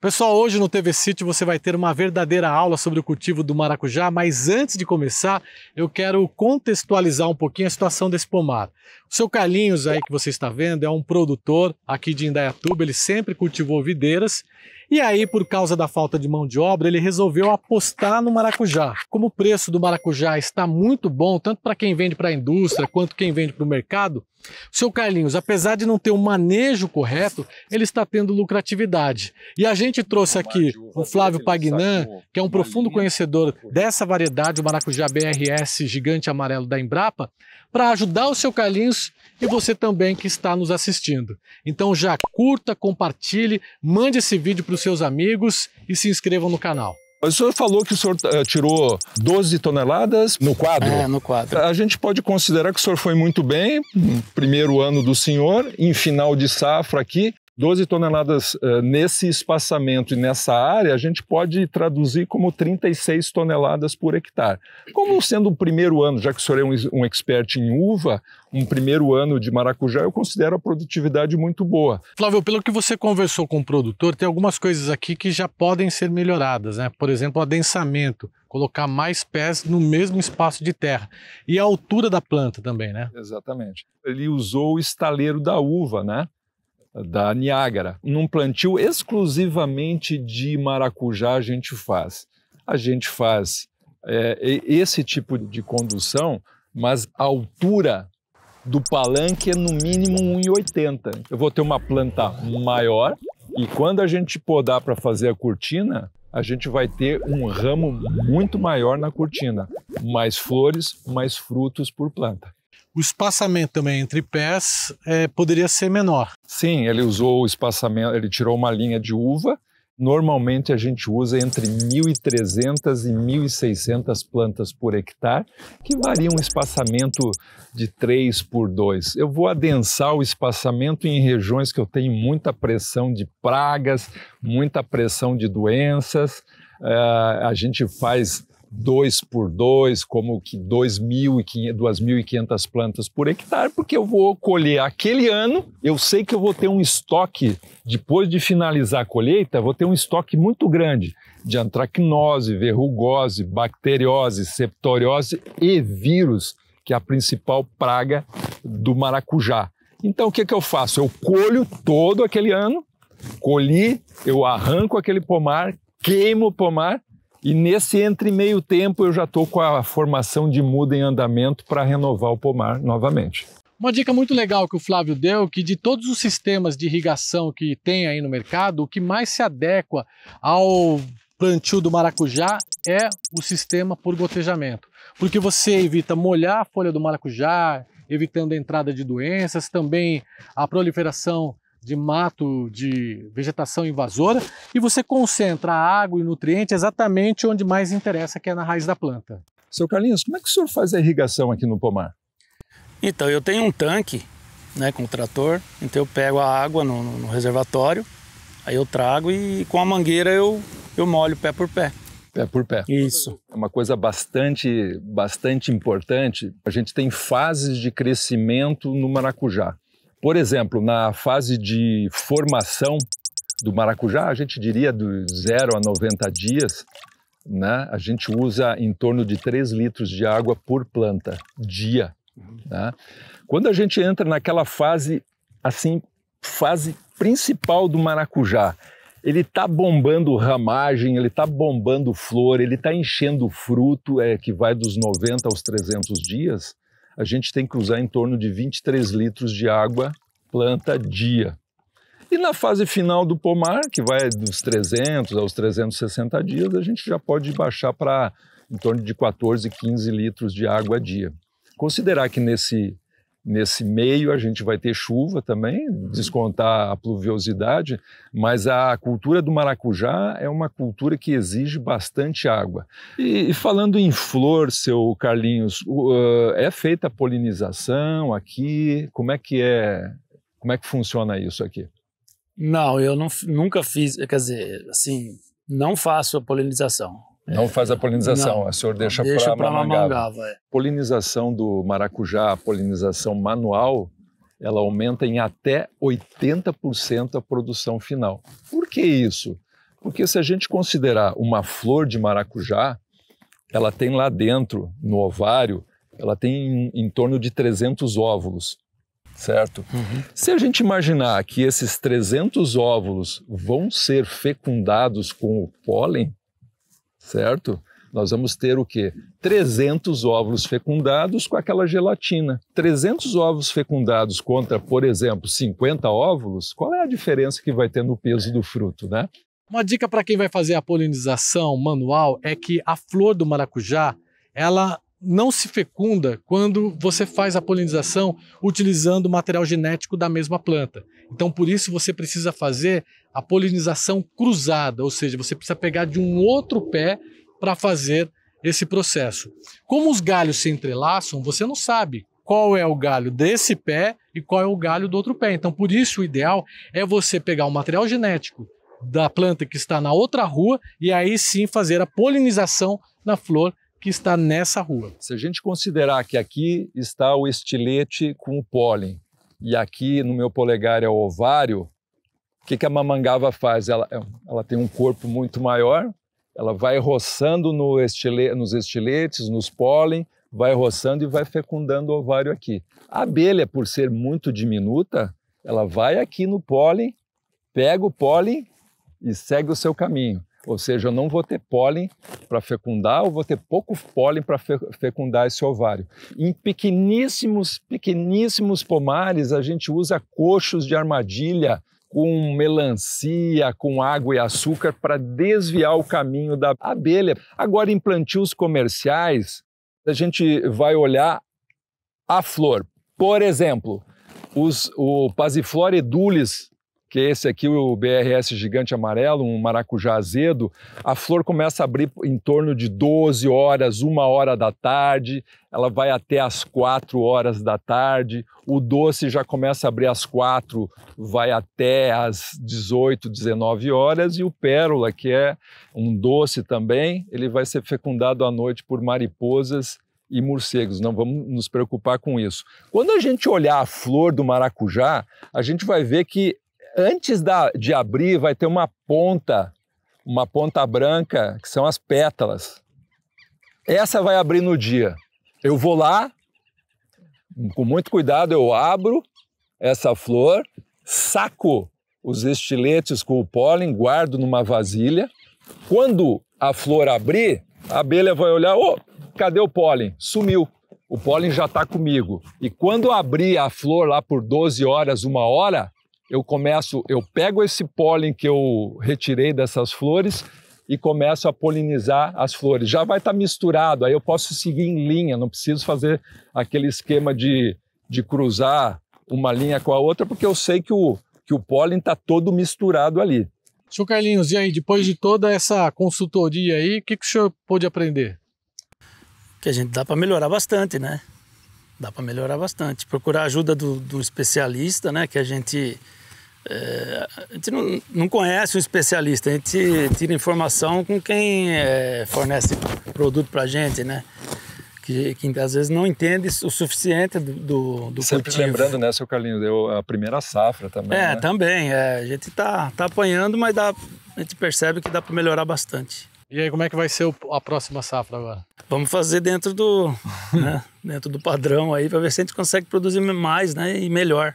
Pessoal, hoje no TV City você vai ter uma verdadeira aula sobre o cultivo do maracujá, mas antes de começar, eu quero contextualizar um pouquinho a situação desse pomar. O seu Carlinhos aí que você está vendo é um produtor aqui de Indaiatuba, ele sempre cultivou videiras e aí, por causa da falta de mão de obra, ele resolveu apostar no maracujá. Como o preço do maracujá está muito bom, tanto para quem vende para a indústria quanto quem vende para o mercado, o seu Carlinhos, apesar de não ter o um manejo correto, ele está tendo lucratividade. E a gente trouxe aqui o Flávio Pagnan, que é um profundo conhecedor dessa variedade, o maracujá BRS gigante amarelo da Embrapa, para ajudar o seu Carlinhos e você também que está nos assistindo. Então já curta, compartilhe, mande esse vídeo para os os seus amigos e se inscrevam no canal. O senhor falou que o senhor uh, tirou 12 toneladas no quadro? É, no quadro. A gente pode considerar que o senhor foi muito bem, hum, primeiro ano do senhor, em final de safra aqui. 12 toneladas uh, nesse espaçamento e nessa área, a gente pode traduzir como 36 toneladas por hectare. Como sendo o primeiro ano, já que o senhor é um, um expert em uva, um primeiro ano de maracujá, eu considero a produtividade muito boa. Flávio, pelo que você conversou com o produtor, tem algumas coisas aqui que já podem ser melhoradas, né? Por exemplo, o adensamento, colocar mais pés no mesmo espaço de terra. E a altura da planta também, né? Exatamente. Ele usou o estaleiro da uva, né? da Niágara. Num plantio exclusivamente de maracujá a gente faz. A gente faz é, esse tipo de condução, mas a altura do palanque é no mínimo 1,80. Eu vou ter uma planta maior e quando a gente podar para fazer a cortina, a gente vai ter um ramo muito maior na cortina, mais flores, mais frutos por planta o espaçamento também entre pés é, poderia ser menor. Sim, ele usou o espaçamento, ele tirou uma linha de uva. Normalmente a gente usa entre 1.300 e 1.600 plantas por hectare, que varia um espaçamento de 3 por 2. Eu vou adensar o espaçamento em regiões que eu tenho muita pressão de pragas, muita pressão de doenças. Uh, a gente faz dois por dois, como que 2.500 plantas por hectare, porque eu vou colher aquele ano, eu sei que eu vou ter um estoque, depois de finalizar a colheita, vou ter um estoque muito grande de antracnose, verrugose, bacteriose, septoriose e vírus, que é a principal praga do maracujá. Então o que, que eu faço? Eu colho todo aquele ano, colhi, eu arranco aquele pomar, queimo o pomar e nesse entre meio tempo eu já estou com a formação de muda em andamento para renovar o pomar novamente. Uma dica muito legal que o Flávio deu, que de todos os sistemas de irrigação que tem aí no mercado, o que mais se adequa ao plantio do maracujá é o sistema por gotejamento, porque você evita molhar a folha do maracujá, evitando a entrada de doenças, também a proliferação de mato, de vegetação invasora, e você concentra a água e nutriente exatamente onde mais interessa, que é na raiz da planta. Seu Carlinhos, como é que o senhor faz a irrigação aqui no pomar? Então, eu tenho um tanque né, com o trator, então eu pego a água no, no reservatório, aí eu trago e com a mangueira eu, eu molho pé por pé. Pé por pé. Isso. É uma coisa bastante, bastante importante. A gente tem fases de crescimento no maracujá. Por exemplo, na fase de formação do maracujá, a gente diria de 0 a 90 dias, né, a gente usa em torno de 3 litros de água por planta, dia. Né? Quando a gente entra naquela fase, assim, fase principal do maracujá, ele está bombando ramagem, ele está bombando flor, ele está enchendo fruto, é, que vai dos 90 aos 300 dias, a gente tem que usar em torno de 23 litros de água planta dia. E na fase final do pomar, que vai dos 300 aos 360 dias, a gente já pode baixar para em torno de 14, 15 litros de água dia. Considerar que nesse Nesse meio, a gente vai ter chuva também, uhum. descontar a pluviosidade, mas a cultura do maracujá é uma cultura que exige bastante água. E, e falando em flor, seu Carlinhos, uh, é feita a polinização aqui? Como é que é? Como é que funciona isso aqui? Não, eu não, nunca fiz, quer dizer, assim, não faço a polinização. Não faz a polinização, não, a senhor deixa, deixa para mamangava. É. Polinização do maracujá, polinização manual, ela aumenta em até 80% a produção final. Por que isso? Porque se a gente considerar uma flor de maracujá, ela tem lá dentro, no ovário, ela tem em, em torno de 300 óvulos, certo? Uhum. Se a gente imaginar que esses 300 óvulos vão ser fecundados com o pólen, certo? Nós vamos ter o quê? 300 óvulos fecundados com aquela gelatina. 300 óvulos fecundados contra, por exemplo, 50 óvulos, qual é a diferença que vai ter no peso do fruto, né? Uma dica para quem vai fazer a polinização manual é que a flor do maracujá, ela não se fecunda quando você faz a polinização utilizando o material genético da mesma planta. Então, por isso, você precisa fazer a polinização cruzada, ou seja, você precisa pegar de um outro pé para fazer esse processo. Como os galhos se entrelaçam, você não sabe qual é o galho desse pé e qual é o galho do outro pé. Então, por isso, o ideal é você pegar o material genético da planta que está na outra rua e aí sim fazer a polinização na flor que está nessa rua. Se a gente considerar que aqui está o estilete com o pólen e aqui no meu polegar é o ovário, o que, que a mamangava faz? Ela, é ela tem um corpo muito maior, ela vai roçando no nos estiletes, nos pólen, vai roçando e vai fecundando o ovário aqui. A abelha, por ser muito diminuta, ela vai aqui no pólen, pega o pólen e segue o seu caminho. Ou seja, eu não vou ter pólen para fecundar ou vou ter pouco pólen para fecundar esse ovário. Em pequeníssimos, pequeníssimos pomares, a gente usa coxos de armadilha com melancia, com água e açúcar para desviar o caminho da abelha. Agora, em plantios comerciais, a gente vai olhar a flor. Por exemplo, os, o Pasiflora edulis que é esse aqui, o BRS gigante amarelo, um maracujá azedo, a flor começa a abrir em torno de 12 horas, uma hora da tarde, ela vai até as 4 horas da tarde, o doce já começa a abrir às 4, vai até às 18, 19 horas, e o pérola, que é um doce também, ele vai ser fecundado à noite por mariposas e morcegos. Não vamos nos preocupar com isso. Quando a gente olhar a flor do maracujá, a gente vai ver que antes da, de abrir, vai ter uma ponta, uma ponta branca, que são as pétalas. Essa vai abrir no dia. Eu vou lá, com muito cuidado, eu abro essa flor, saco os estiletes com o pólen, guardo numa vasilha. Quando a flor abrir, a abelha vai olhar: oh, cadê o pólen? Sumiu. O pólen já está comigo. E quando abrir a flor lá por 12 horas, uma hora, eu começo, eu pego esse pólen que eu retirei dessas flores e começo a polinizar as flores. Já vai estar tá misturado, aí eu posso seguir em linha, não preciso fazer aquele esquema de, de cruzar uma linha com a outra, porque eu sei que o, que o pólen está todo misturado ali. Senhor Carlinhos, e aí, depois de toda essa consultoria aí, o que, que o senhor pôde aprender? Que a gente dá para melhorar bastante, né? dá para melhorar bastante. Procurar ajuda do, do especialista, né? Que a gente, é, a gente não, não, conhece o especialista, a gente tira informação com quem é, fornece produto para a gente, né? Que, que, às vezes não entende o suficiente do, do, do Sempre cultivo. lembrando, né, seu Carlinhos, deu a primeira safra também. É, né? também. É, a gente tá, tá apanhando, mas dá, a gente percebe que dá para melhorar bastante. E aí, como é que vai ser o, a próxima safra agora? Vamos fazer dentro do, né, dentro do padrão aí, para ver se a gente consegue produzir mais né, e melhor.